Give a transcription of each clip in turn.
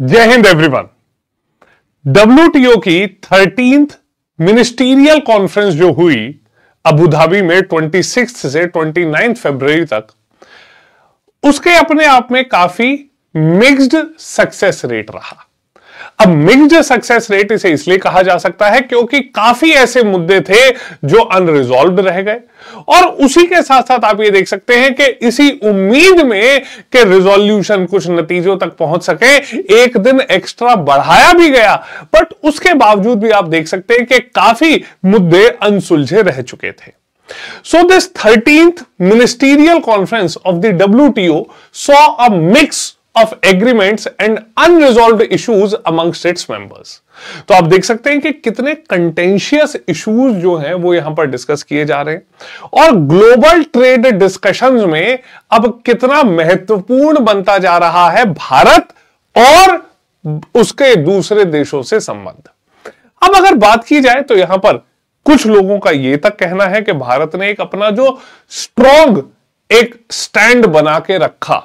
जय हिंद everyone WTO की थर्टीन मिनिस्टीरियल कॉन्फ्रेंस जो हुई अबू धाबी में 26 से 29 फरवरी तक उसके अपने आप में काफी मिक्स्ड सक्सेस रेट रहा अब मेजर सक्सेस रेट इसे इसलिए कहा जा सकता है क्योंकि काफी ऐसे मुद्दे थे जो अनरिजॉल्व रह गए और उसी के साथ साथ आप ये देख सकते हैं कि इसी उम्मीद में कि रिजोल्यूशन कुछ नतीजों तक पहुंच सके एक दिन एक्स्ट्रा बढ़ाया भी गया बट उसके बावजूद भी आप देख सकते हैं कि काफी मुद्दे अनसुलझे रह चुके थे So this 13th ministerial conference of the WTO saw a mix of agreements and unresolved issues amongst its members तो आप देख सकते हैं कि कितने कंटेंशियस इश्यूज जो हैं वो यहां पर डिस्कस किए जा रहे हैं और ग्लोबल ट्रेड डिस्कशंस में अब कितना महत्वपूर्ण बनता जा रहा है भारत और उसके दूसरे देशों से संबंध अब अगर बात की जाए तो यहां पर कुछ लोगों का यह तक कहना है कि भारत ने एक अपना जो स्ट्रॉन्ग एक स्टैंड बना के रखा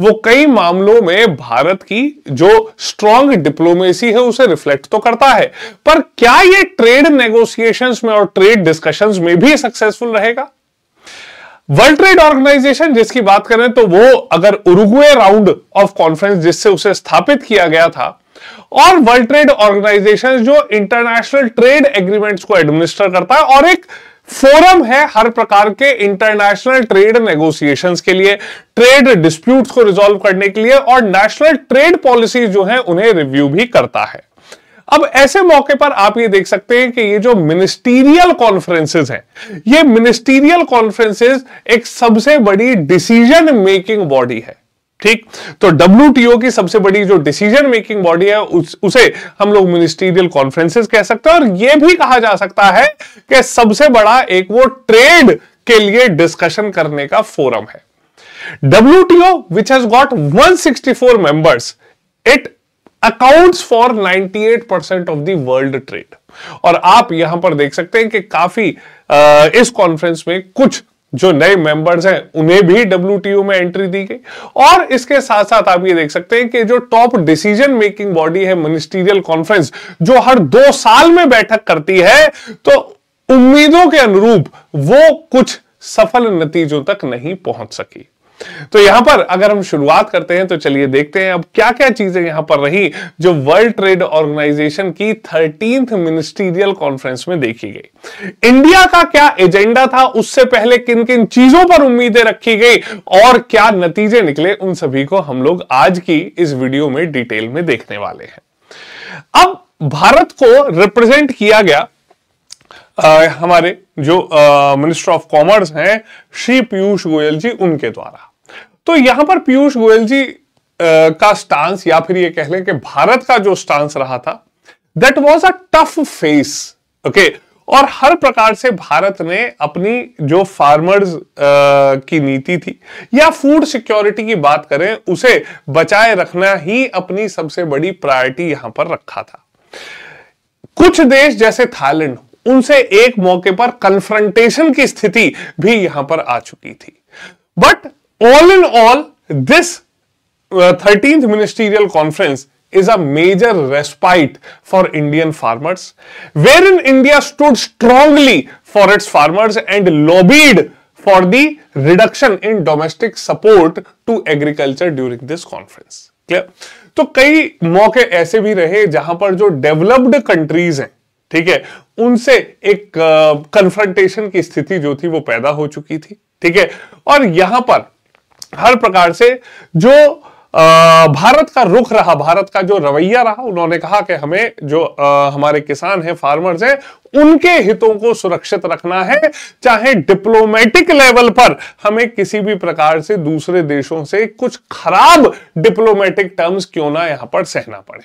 वो कई मामलों में भारत की जो स्ट्रांग डिप्लोमेसी है उसे रिफ्लेक्ट तो करता है पर क्या ये ट्रेड नेगोशिएशंस में और ट्रेड डिस्कशंस में भी सक्सेसफुल रहेगा वर्ल्ड ट्रेड ऑर्गेनाइजेशन जिसकी बात करें तो वो अगर उरुग्वे राउंड ऑफ कॉन्फ्रेंस जिससे उसे स्थापित किया गया था और वर्ल्ड ट्रेड ऑर्गेनाइजेशन जो इंटरनेशनल ट्रेड एग्रीमेंट्स को एडमिनिस्टर करता है और एक फोरम है हर प्रकार के इंटरनेशनल ट्रेड नेगोशिएशन के लिए ट्रेड डिस्प्यूट को रिजॉल्व करने के लिए और नेशनल ट्रेड पॉलिसी जो है उन्हें रिव्यू भी करता है अब ऐसे मौके पर आप ये देख सकते हैं कि ये जो मिनिस्टीरियल कॉन्फ्रेंसेज हैं ये मिनिस्टीरियल कॉन्फ्रेंसेज एक सबसे बड़ी डिसीजन मेकिंग बॉडी है ठीक तो डब्ल्यू की सबसे बड़ी जो डिसीजन मेकिंग बॉडी है उस, उसे हम लोग मिनिस्ट्रियल कॉन्फ्रेंसेस कह सकते हैं और यह भी कहा जा सकता है कि सबसे बड़ा एक वो ट्रेड के लिए डिस्कशन करने का फोरम है WTO, which has got 164 members, it accounts for 98% percent of world trade और आप यहां पर देख सकते हैं कि काफी आ, इस कॉन्फ्रेंस में कुछ जो नए मेंबर्स हैं उन्हें भी डब्ल्यू में एंट्री दी गई और इसके साथ साथ आप ये देख सकते हैं कि जो टॉप डिसीजन मेकिंग बॉडी है मिनिस्टीरियल कॉन्फ्रेंस जो हर दो साल में बैठक करती है तो उम्मीदों के अनुरूप वो कुछ सफल नतीजों तक नहीं पहुंच सकी तो यहां पर अगर हम शुरुआत करते हैं तो चलिए देखते हैं अब क्या क्या चीजें यहां पर रही जो वर्ल्ड ट्रेड ऑर्गेनाइजेशन की थर्टीन मिनिस्टीरियल कॉन्फ्रेंस में देखी गई इंडिया का क्या एजेंडा था उससे पहले किन किन चीजों पर उम्मीदें रखी गई और क्या नतीजे निकले उन सभी को हम लोग आज की इस वीडियो में डिटेल में देखने वाले हैं अब भारत को रिप्रेजेंट किया गया आ, हमारे जो मिनिस्टर ऑफ कॉमर्स हैं श्री पीयूष गोयल जी उनके द्वारा तो यहां पर पीयूष गोयल जी का स्टांस या फिर ये कह लें कि भारत का जो स्टांस रहा था that was a tough face okay और हर प्रकार से भारत ने अपनी जो फार्मर्स आ, की नीति थी या फूड सिक्योरिटी की बात करें उसे बचाए रखना ही अपनी सबसे बड़ी प्रायोरिटी यहां पर रखा था कुछ देश जैसे थाईलैंड उनसे एक मौके पर कन्फ्रंटेशन की स्थिति भी यहां पर आ चुकी थी but all in all this thirteenth ministerial conference is a major respite for Indian farmers where in India stood strongly for its farmers and lobbied for the reduction in domestic support to agriculture during this conference clear तो कई मौके ऐसे भी रहे जहां पर जो developed countries हैं ठीक है उनसे एक कंफ्रंटेशन uh, की स्थिति जो थी वो पैदा हो चुकी थी ठीक है और यहां पर हर प्रकार से जो आ, भारत का रुख रहा भारत का जो रवैया रहा उन्होंने कहा कि हमें जो आ, हमारे किसान हैं फार्मर्स हैं उनके हितों को सुरक्षित रखना है चाहे डिप्लोमेटिक लेवल पर हमें किसी भी प्रकार से दूसरे देशों से कुछ खराब डिप्लोमेटिक टर्म्स क्यों ना यहां पर सहना पड़े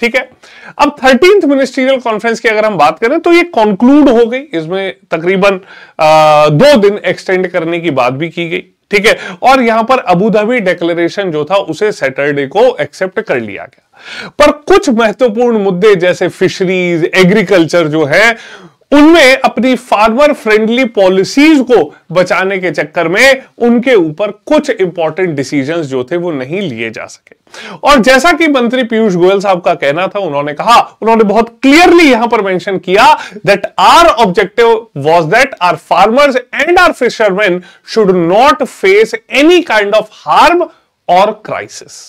ठीक है अब थर्टींथ मिनिस्ट्रियल कॉन्फ्रेंस की अगर हम बात करें तो ये कॉन्क्लूड हो गई इसमें तकरीबन आ, दो दिन एक्सटेंड करने की बात भी की गई ठीक है और यहां पर अबूधाबी डेक्लेरेशन जो था उसे सैटरडे को एक्सेप्ट कर लिया गया पर कुछ महत्वपूर्ण मुद्दे जैसे फिशरीज एग्रीकल्चर जो है उनमें अपनी फार्मर फ्रेंडली पॉलिसीज को बचाने के चक्कर में उनके ऊपर कुछ इंपॉर्टेंट डिसीजंस जो थे वो नहीं लिए जा सके और जैसा कि मंत्री पीयूष गोयल साहब का कहना था उन्होंने कहा उन्होंने बहुत क्लियरली यहां पर मेंशन किया that our objective was that our farmers and our fishermen should not face any kind of harm और क्राइसिस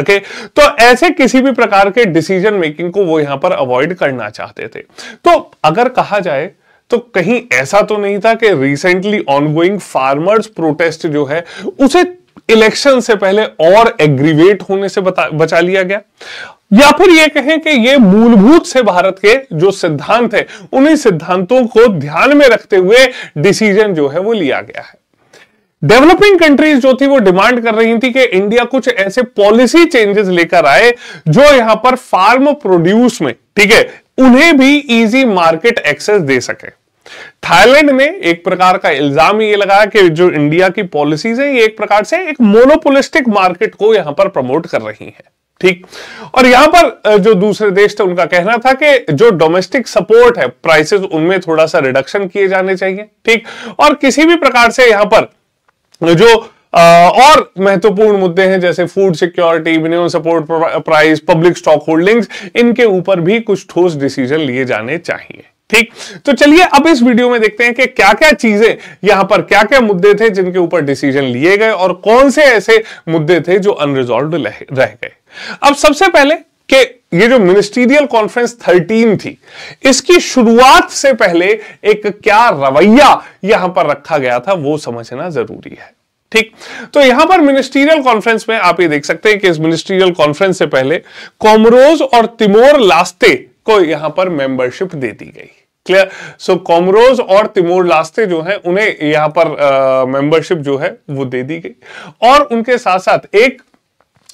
ओके तो ऐसे किसी भी प्रकार के डिसीजन मेकिंग को वो यहां पर अवॉइड करना चाहते थे तो अगर कहा जाए तो कहीं ऐसा तो नहीं था कि रिसेंटली ऑनगोइंग फार्मर्स प्रोटेस्ट जो है उसे इलेक्शन से पहले और एग्रीवेट होने से बचा लिया गया या फिर यह कहें कि यह मूलभूत से भारत के जो सिद्धांत है उन्हीं सिद्धांतों को ध्यान में रखते हुए डिसीजन जो है वो लिया गया है डेवलपिंग कंट्रीज जो थी वो डिमांड कर रही थी कि इंडिया कुछ ऐसे पॉलिसी चेंजेस लेकर आए जो यहां पर फार्म प्रोड्यूस में ठीक है उन्हें भी इजी मार्केट एक्सेस दे सके थाईलैंड ने एक प्रकार का इल्जाम ये लगाया कि जो इंडिया की पॉलिसीज है ये एक प्रकार से एक मोनोपोलिस्टिक मार्केट को यहां पर प्रमोट कर रही है ठीक और यहां पर जो दूसरे देश थे उनका कहना था कि जो डोमेस्टिक सपोर्ट है प्राइसेस उनमें थोड़ा सा रिडक्शन किए जाने चाहिए ठीक और किसी भी प्रकार से यहां पर जो आ, और महत्वपूर्ण मुद्दे हैं जैसे food security minimum support price public stock holdings इनके ऊपर भी कुछ ठोस डिसीजन लिए जाने चाहिए ठीक तो चलिए अब इस वीडियो में देखते हैं कि क्या क्या चीजें यहां पर क्या क्या मुद्दे थे जिनके ऊपर डिसीजन लिए गए और कौन से ऐसे मुद्दे थे जो अनरिजॉल्व रह गए अब सबसे पहले कि ये जो मिनिस्टीरियल कॉन्फ्रेंस 13 थी इसकी शुरुआत से पहले एक क्या रवैया यहां पर रखा गया था वो समझना जरूरी है ठीक तो यहां पर मिनिस्ट्रियल कॉन्फ्रेंस में आप ये देख सकते हैं कि इस मिनिस्ट्रियल कॉन्फ्रेंस से पहले कॉमरोज और तिमोर लास्ते को यहां पर मेंबरशिप दे दी गई क्लियर सो कॉमरोज और तिमोर लास्ते जो है उन्हें यहां पर मेंबरशिप जो है वो दे दी गई और उनके साथ साथ एक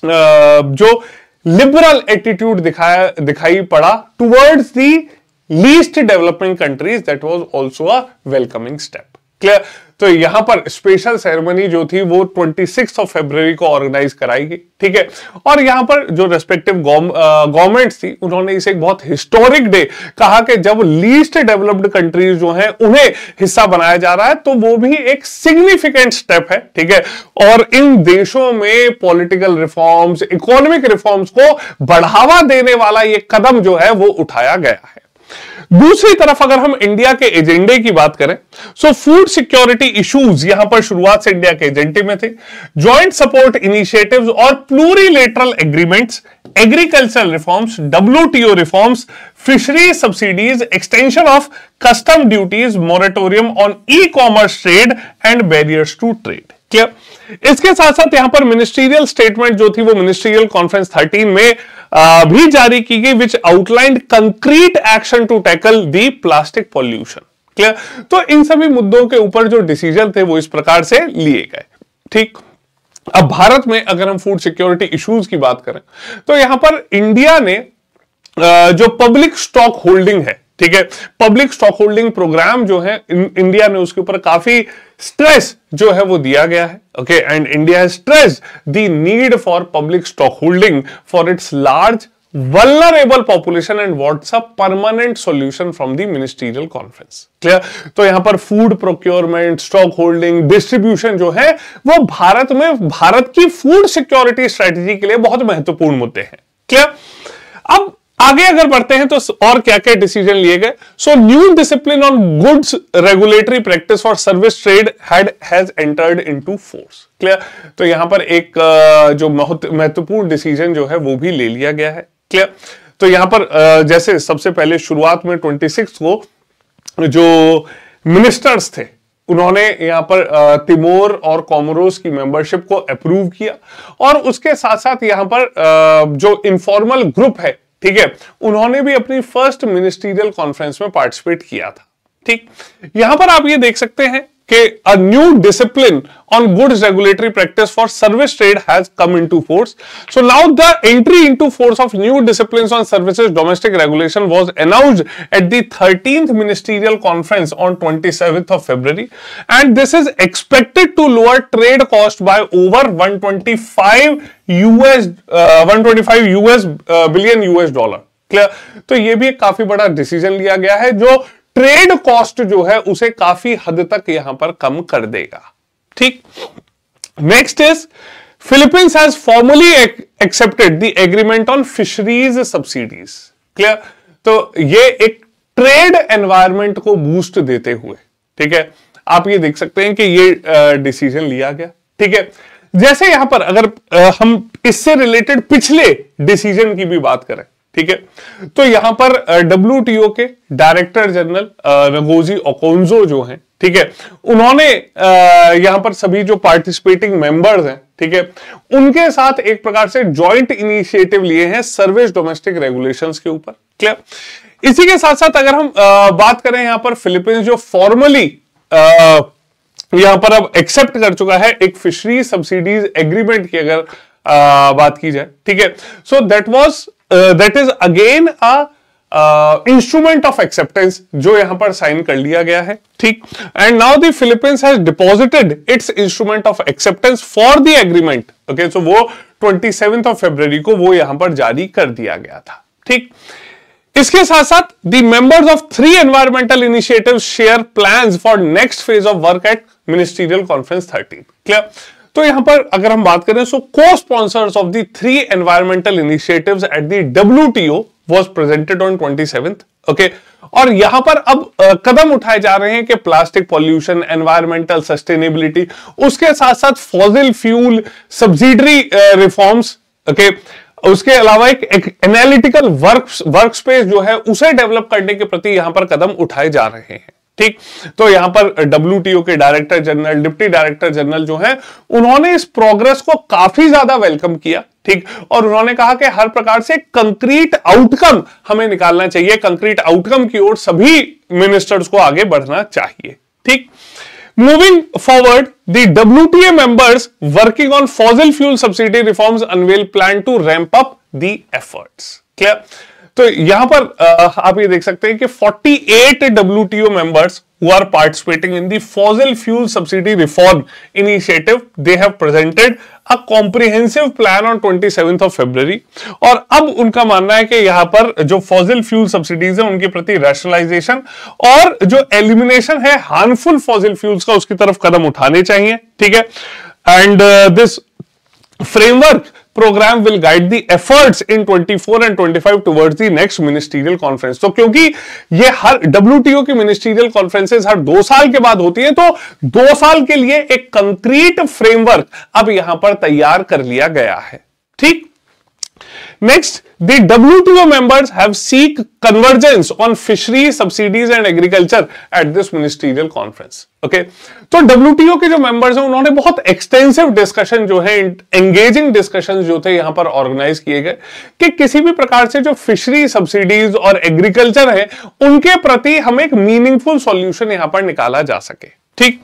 आ, जो लिबरल एटीट्यूड दिखाया दिखाई पड़ा towards the least developing countries that was also a welcoming step clear तो यहां पर स्पेशल सेरेमनी जो थी वो ट्वेंटी ऑफ फेब्रवरी को ऑर्गेनाइज कराई गई ठीक है और यहां पर जो रेस्पेक्टिव गवर्नमेंट्स थी उन्होंने इसे एक बहुत हिस्टोरिक डे कहा कि जब लीस्ट डेवलप्ड कंट्रीज जो हैं उन्हें हिस्सा बनाया जा रहा है तो वो भी एक सिग्निफिकेंट स्टेप है ठीक है और इन देशों में पॉलिटिकल रिफॉर्म्स इकोनॉमिक रिफॉर्म्स को बढ़ावा देने वाला ये कदम जो है वो उठाया गया है दूसरी तरफ अगर हम इंडिया के एजेंडे की बात करें सो फूड सिक्योरिटी इश्यूज यहां पर शुरुआत से इंडिया के एजेंडे में थे ज्वाइंट सपोर्ट इनिशिएटिव्स और plurilateral agreements agricultural reforms WTO reforms fishery subsidies extension of custom duties moratorium on e commerce trade and barriers to trade clear इसके साथ साथ यहां पर मिनिस्ट्रियल स्टेटमेंट जो थी वो मिनिस्ट्रियल कॉन्फ्रेंस 13 में भी जारी की गई which outlined concrete action to tackle the plastic pollution clear तो इन सभी मुद्दों के ऊपर जो डिसीजन थे वो इस प्रकार से लिए गए ठीक अब भारत में अगर हम फूड सिक्योरिटी इश्यूज की बात करें तो यहां पर इंडिया ने जो पब्लिक स्टॉक होल्डिंग है ठीक है पब्लिक स्टॉक होल्डिंग प्रोग्राम जो है इंडिया में उसके ऊपर काफी स्ट्रेस जो है वो दिया गया है okay and India stress the need for public stock holding for its large vulnerable population and what's up permanent solution from the ministerial conference clear तो यहां पर food procurement stock holding distribution जो है वो भारत में भारत की फूड सिक्योरिटी स्ट्रेटेजी के लिए बहुत महत्वपूर्ण मुद्दे हैं क्लियर आगे अगर बढ़ते हैं तो और क्या क्या डिसीजन लिए गए so new discipline on goods regulatory practice for service trade had has entered into force clear तो यहां पर एक जो महत्वपूर्ण डिसीजन जो है वो भी ले लिया गया है क्लियर तो यहां पर जैसे सबसे पहले शुरुआत में 26 को जो मिनिस्टर्स थे उन्होंने यहां पर तिमोर और कॉमरोस की मेंबरशिप को अप्रूव किया और उसके साथ साथ यहां पर जो इनफॉर्मल ग्रुप है ठीक है उन्होंने भी अपनी फर्स्ट मिनिस्टीरियल कॉन्फ्रेंस में पार्टिसिपेट किया था ठीक यहां पर आप ये देख सकते हैं कि a new discipline on goods regulatory practice for service trade has come into force so now the entry into force of new discipline on services domestic regulation was announced at the thirteenth ministerial conference on twenty seventh of February and this is expected to lower trade cost by over one US one US billion US dollar clear तो ये भी एक काफी बड़ा decision लिया गया है जो ट्रेड कॉस्ट जो है उसे काफी हद तक यहां पर कम कर देगा ठीक next is Philippines has formally accepted the agreement on fisheries subsidies clear तो ये एक ट्रेड एनवायरमेंट को बूस्ट देते हुए ठीक है आप ये देख सकते हैं कि ये डिसीजन लिया गया ठीक है जैसे यहां पर अगर हम इससे रिलेटेड पिछले डिसीजन की भी बात करें ठीक है तो यहां पर डब्ल्यू के डायरेक्टर जनरल रघोजी ओकोन्जो जो हैं ठीक है उन्होंने यहां पर सभी जो पार्टिसिपेटिंग मेंबर्स हैं ठीक है उनके साथ एक प्रकार से जॉइंट इनिशिएटिव लिए हैं सर्विस डोमेस्टिक रेगुलेशंस के ऊपर क्लियर इसी के साथ साथ अगर हम आ, बात करें यहां पर फिलीपींस जो फॉर्मली यहां पर अब एक्सेप्ट कर चुका है एक फिशरी सब्सिडीज एग्रीमेंट की अगर आ, बात की जाए ठीक है so that was that is again a instrument of acceptance जो यहां पर साइन कर लिया गया है ठीक and now the Philippines has deposited its instrument of acceptance for the agreement okay so वो ट्वेंटी ऑफ फेब्रवरी को वो यहां पर जारी कर दिया गया था ठीक इसके साथ साथ the members of three environmental initiative share plan for next phase of work at ministerial conference thirteen clear तो यहां पर अगर हम बात करें so co sponsors of the three environmental initiative at T O was presented on 27th okay और यहां पर अब कदम उठाए जा रहे हैं कि प्लास्टिक पॉल्यूशन एनवायरमेंटल सस्टेनेबिलिटी उसके साथ साथ fossil fuel subsidiary reforms okay उसके अलावा एक, एक एनालिटिकल वर्क वर्क स्पेस जो है उसे डेवलप करने के प्रति यहां पर कदम उठाए जा रहे हैं ठीक तो यहां पर डब्ल्यू के director general deputy director general जो हैं उन्होंने इस प्रोग्रेस को काफी ज्यादा वेलकम किया ठीक और उन्होंने कहा कि हर प्रकार से कंक्रीट आउटकम हमें निकालना चाहिए कंक्रीट आउटकम की ओर सभी मिनिस्टर्स को आगे बढ़ना चाहिए ठीक moving forward the T A members working on fossil fuel subsidy reforms unveil plan to ramp up the efforts clear तो यहां पर आप ये देख सकते हैं कि 48 O members are participating in the the fuel subsidy reform initiative they have presented a comprehensive plan on twenty seventh of February और अब उनका मानना है कि यहाँ पर जो फॉजिल फ्यूल सब्सिडीज है उनके प्रति रैशनलाइजेशन और जो एलिमिनेशन है हार्मफुल फॉजिल फ्यूल्स का उसकी तरफ कदम उठाने चाहिए ठीक है and this framework program will guide the efforts in 24 and 25 towards the next ministerial conference तो क्योंकि ये हर डब्ल्यूटीओ की मिनिस्टीरियल कॉन्फ्रेंसेज हर दो साल के बाद होती है तो दो साल के लिए एक कंक्रीट फ्रेमवर्क अब यहां पर तैयार कर लिया गया है ठीक Next, the WTO members have seek convergence on fishery subsidies and agriculture at this ministerial conference. Okay okay. तो डब्ल्यूटीओ के जो मेंबर्स हैं उन्होंने बहुत एक्सटेंसिव डिस्कशन जो है एंगेजिंग डिस्कशन जो थे यहां पर ऑर्गेनाइज किए गए कि किसी भी प्रकार से जो फिशरी सब्सिडीज और एग्रीकल्चर है उनके प्रति हम एक मीनिंगफुल सोल्यूशन यहां पर निकाला जा सके ठीक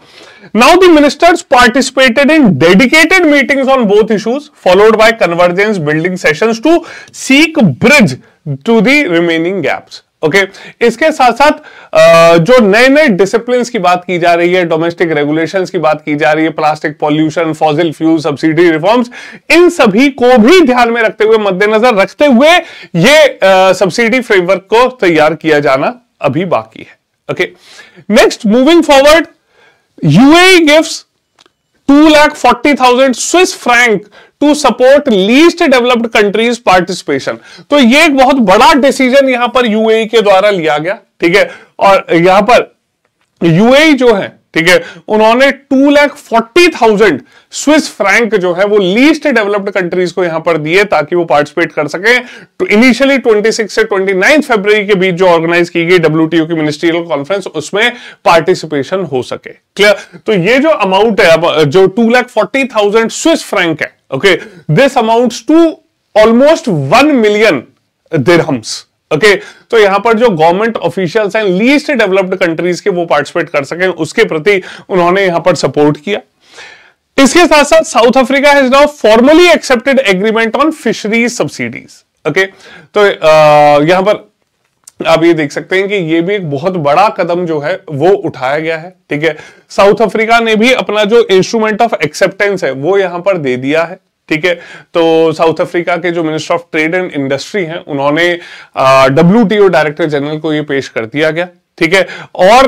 Now the ministers participated in dedicated meetings on both issues followed by convergence building sessions to seek bridge to the remaining gaps. Okay okay. इसके साथ साथ जो नए नए डिसिप्लिन की बात की जा रही है डोमेस्टिक रेगुलेशंस की बात की जा रही है plastic pollution fossil fuel subsidy reforms इन सभी को भी ध्यान में रखते हुए मद्देनजर रखते हुए ये सब्सिडी फ्रेमवर्क को तैयार किया जाना अभी बाकी है okay next moving forward two lakh forty thousand Swiss franc to support least developed countries participation तो ये एक बहुत बड़ा डिसीजन यहां पर यूएई के द्वारा लिया गया ठीक है और यहां पर यूएई जो है ठीक है उन्होंने two lakh forty thousand Swiss franc जो है वो लीस्ट डेवलप्ड कंट्रीज को यहां पर दिए ताकि वो पार्टिसिपेट कर सके तो इनिशियली 26 से 29 फरवरी के बीच जो ऑर्गेनाइज की गई डब्ल्यूटीओ की मिनिस्ट्रियल कॉन्फ्रेंस उसमें पार्टिसिपेशन हो सके क्लियर तो ये जो अमाउंट है अब जो two lakh forty thousand Swiss franc है okay this amount to almost one million dirhams okay okay, तो यहां पर जो गवर्नमेंट ऑफिशियल्स हैं लीस्ट डेवलप्ड कंट्रीज के वो पार्टिसिपेट कर सके उसके प्रति उन्होंने यहां पर सपोर्ट किया इसके साथ साथ South Africa has now formally accepted agreement on fishery subsidies okay तो आ, यहां पर आप ये देख सकते हैं कि ये भी एक बहुत बड़ा कदम जो है वो उठाया गया है ठीक है साउथ अफ्रीका ने भी अपना जो इंस्ट्रूमेंट ऑफ एक्सेप्टेंस है वो यहां पर दे दिया है ठीक है तो साउथ अफ्रीका के जो minister of trade and industry हैं उन्होंने डब्ल्यू डायरेक्टर जनरल को ये पेश कर दिया गया ठीक है और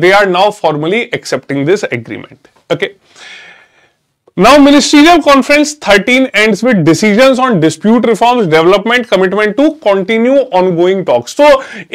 they are now formally accepting this agreement okay Now, ministerial conference 13 ends with on on dispute reforms, development, commitment to continue ongoing talks तो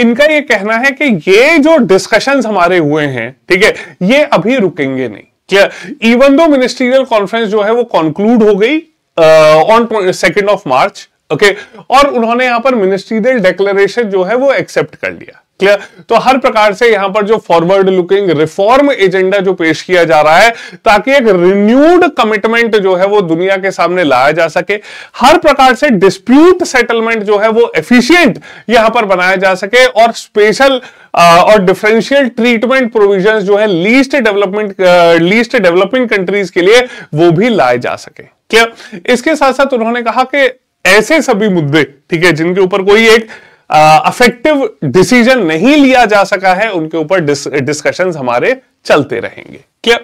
इनका ये कहना है कि ये जो डिस्कशन हमारे हुए हैं ठीक है ये अभी रुकेंगे नहीं क्लियर इवन दो मिनिस्ट्रियल कॉन्फ्रेंस जो है वो कंक्लूड हो गई on second of March okay और उन्होंने यहां पर मिनिस्ट्रियल डेक्लेरेशन जो है वो एक्सेप्ट कर लिया क्लियर तो हर प्रकार से यहां पर जो फॉरवर्ड लुकिंग रिफॉर्म एजेंडा जो पेश किया जा रहा है ताकि एक रिन्यूड कमिटमेंट जो है वो दुनिया के सामने लाया जा सके हर प्रकार से डिस्प्यूट सेटलमेंट जो है वो एफिशिएंट यहां पर बनाया जा सके और स्पेशल uh, और डिफरेंशियल ट्रीटमेंट प्रोविजन जो है least development least developing countries के लिए वो भी लाए जा सके क्या इसके साथ साथ उन्होंने कहा कि ऐसे सभी मुद्दे ठीक है जिनके ऊपर कोई एक अफेक्टिव डिसीजन नहीं लिया जा सका है उनके ऊपर डिस्कशन हमारे चलते रहेंगे क्या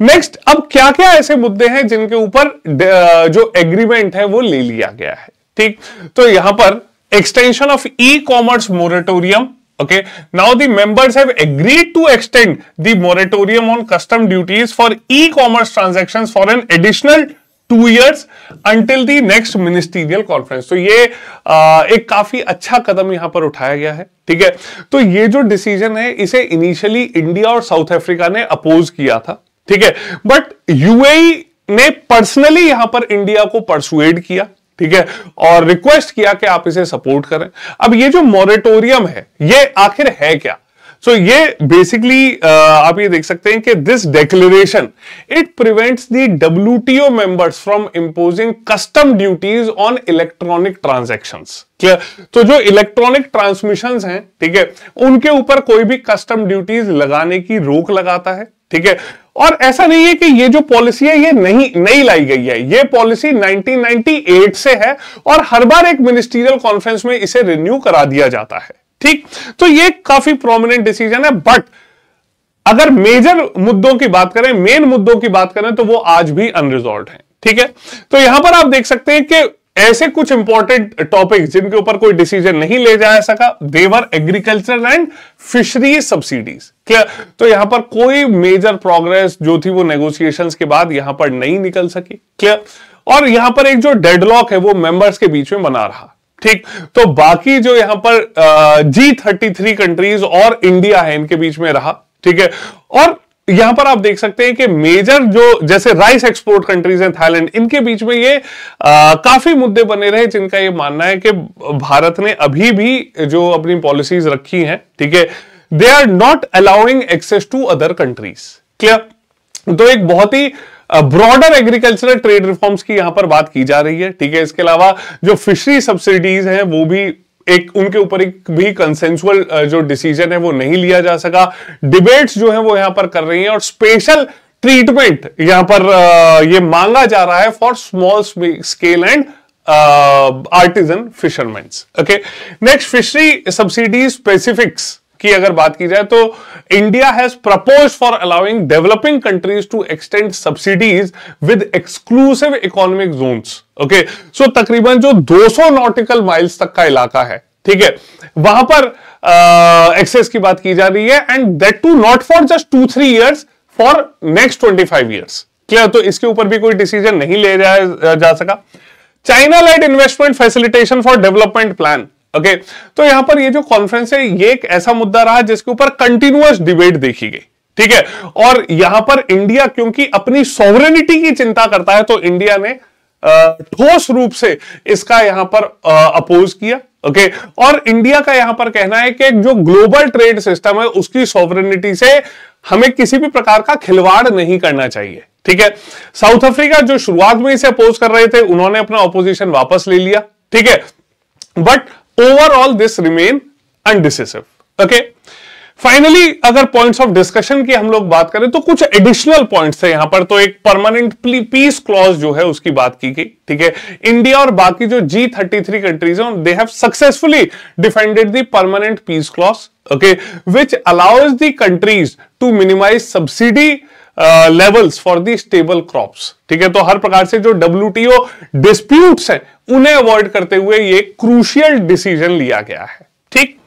नेक्स्ट अब क्या क्या ऐसे मुद्दे हैं जिनके ऊपर जो एग्रीमेंट है वो ले लिया गया है ठीक तो यहां पर extension of e commerce moratorium okay now the members have agreed to extend the moratorium on custom duties for e commerce transaction for an additional two years until the next ministerial conference तो ये आ, एक काफी अच्छा कदम यहां पर उठाया गया है ठीक है तो ये जो डिसीजन है इसे इनिशियली इंडिया और साउथ अफ्रीका ने अपोज किया था ठीक है बट यूएई e ने पर्सनली यहां पर इंडिया को परसुएड किया ठीक है और रिक्वेस्ट किया कि आप इसे सपोर्ट करें अब ये जो मॉरेटोरियम है ये आखिर है क्या सो so, ये बेसिकली uh, आप ये देख सकते हैं कि this declaration it prevents T O members from imposing custom duties on electronic transaction clear तो जो इलेक्ट्रॉनिक ट्रांसमिशन हैं ठीक है उनके ऊपर कोई भी कस्टम ड्यूटीज लगाने की रोक लगाता है ठीक है और ऐसा नहीं है कि ये जो पॉलिसी है ये नहीं नहीं लाई गई है ये पॉलिसी 1998 से है और हर बार एक मिनिस्ट्रियल कॉन्फ्रेंस में इसे रिन्यू करा दिया जाता है ठीक तो ये काफी प्रोमिनेंट डिसीजन है बट अगर मेजर मुद्दों की बात करें मेन मुद्दों की बात करें तो वो आज भी अनरिजॉल्व है ठीक है तो यहां पर आप देख सकते हैं कि ऐसे कुछ इंपॉर्टेंट टॉपिक जिनके ऊपर कोई डिसीजन नहीं ले जा सका देवर agriculture and fishery subsidies clear तो यहां पर कोई मेजर प्रोग्रेस जो थी वो नेगोशिएशन के बाद यहां पर नहीं निकल सकी क्लियर और यहां पर एक जो डेडलॉक है वो मेंबर्स के बीच में बना रहा ठीक तो बाकी जो यहां पर जी थर्टी थ्री कंट्रीज और इंडिया है इनके बीच में रहा ठीक है और यहां पर आप देख सकते हैं कि मेजर जो जैसे राइस एक्सपोर्ट कंट्रीज हैं थाईलैंड इनके बीच में ये आ, काफी मुद्दे बने रहे जिनका ये मानना है कि भारत ने अभी भी जो अपनी पॉलिसीज रखी हैं ठीक है they are not allowing access to other countries clear तो एक बहुत ही ब्रॉडर एग्रीकल्चरल ट्रेड रिफॉर्म्स की यहां पर बात की जा रही है ठीक है इसके अलावा जो फिशरी सब्सिडीज हैं वो भी एक उनके ऊपर एक भी कंसेंसुअल जो डिसीजन है वो नहीं लिया जा सका डिबेट्स जो है वो यहां पर कर रही है और स्पेशल ट्रीटमेंट यहां पर ये मांगा जा रहा है for small scale and artisan fisherman okay next fishery subsidy specifics की अगर बात की जाए तो India has propose for allowing developing countries to extend subsidies with exclusive economic zones okay so तकरीबन जो 200 नॉटिकल माइल्स तक का इलाका है ठीक है वहां पर एक्सेस की बात की जा रही है and that too not for just two three years for next twenty five years clear तो इसके ऊपर भी कोई डिसीजन नहीं ले जा, जा सका China led investment facilitation for development plan okay तो यहां पर ये जो कॉन्फ्रेंस है ये एक ऐसा मुद्दा रहा जिसके ऊपर कंटिन्यूअस डिबेट देखी गई ठीक है और यहां पर इंडिया क्योंकि अपनी सॉवरेनिटी की चिंता करता है तो इंडिया ने ठोस रूप से इसका यहां पर अपोज किया ओके okay? और इंडिया का यहां पर कहना है कि जो ग्लोबल ट्रेड सिस्टम है उसकी सॉवरेनिटी से हमें किसी भी प्रकार का खिलवाड़ नहीं करना चाहिए ठीक है साउथ अफ्रीका जो शुरुआत में इसे अपोज कर रहे थे उन्होंने अपना ऑपोजिशन वापस ले लिया ठीक है but overall this remain undecisive okay finally अगर पॉइंट्स ऑफ डिस्कशन की हम लोग बात करें तो कुछ एडिशनल पॉइंट्स है यहां पर तो एक परमानेंट पीस क्लॉज जो है उसकी बात की गई ठीक है इंडिया और बाकी जो जी थर्टी थ्री कंट्रीज है they have successfully defended the permanent peace clause okay which allows the countries to minimize subsidy levels for the stable crops ठीक है तो हर प्रकार से जो डब्ल्यूटीओ डिस्प्यूट्स हैं उन्हें अवॉइड करते हुए ये क्रूशियल डिसीजन लिया गया है ठीक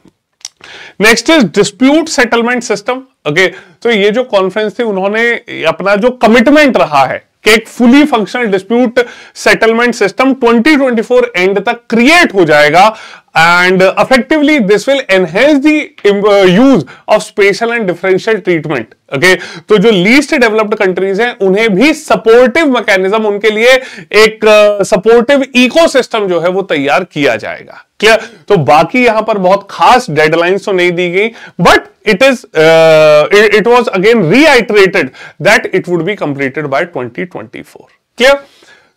next is dispute settlement system okay तो ये जो कॉन्फ्रेंस थी उन्होंने अपना जो कमिटमेंट रहा है कि एक fully functional dispute settlement system 2024 end तक क्रिएट हो जाएगा and effectively this will enhance the use of spatial and differential treatment okay okay? तो जो लीस्ट डेवलप्ड कंट्रीज हैं उन्हें भी सपोर्टिव मैकेनिज्म उनके लिए एक सपोर्टिव uh, इकोसिस्टम जो है वो तैयार किया जाएगा क्लियर तो बाकी यहां पर बहुत खास डेडलाइंस तो नहीं दी गई but it is uh, it, it was again reiterated that it would be completed by 2024 clear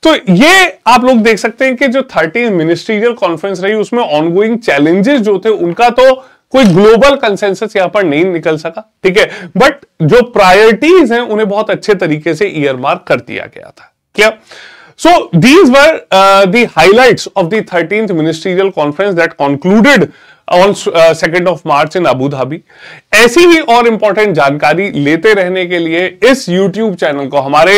तो ये आप लोग देख सकते हैं कि जो थर्टीन मिनिस्ट्रियल कॉन्फ्रेंस रही उसमें ऑनगोइंग चैलेंजेस जो थे उनका तो कोई ग्लोबल कंसेंसस यहां पर नहीं निकल सका ठीक है बट जो प्रायोरिटीज हैं उन्हें बहुत अच्छे तरीके से ईयर मार्क कर दिया गया था क्या So these were uh, the highlights of the 13th ministerial conference that concluded on second of March in Abu Dhabi ऐसी ही और इंपॉर्टेंट जानकारी लेते रहने के लिए इस यूट्यूब चैनल को हमारे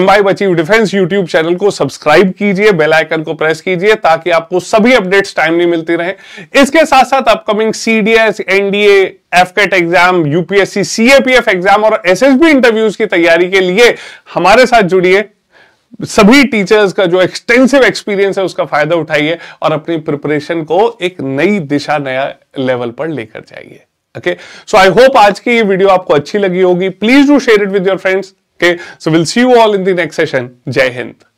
एम आई बचीव डिफेंस यूट्यूब चैनल को सब्सक्राइब कीजिए बेल आइकन को प्रेस कीजिए ताकि आपको सभी अपडेट्स टाइमली मिलती रहे इसके साथ साथ upcoming CDS NDA AFCAT exam UPSC CAPF exam और एसएसबी इंटरव्यूज की तैयारी के लिए हमारे साथ जुड़िए सभी टीचर्स का जो एक्सटेंसिव एक्सपीरियंस है उसका फायदा उठाइए और अपनी प्रिपरेशन को एक नई दिशा नया लेवल पर लेकर जाइए ओके सो आई होप आज की ये वीडियो आपको अच्छी लगी होगी please do share it with your friends okay so will see you all in the next session जय हिंद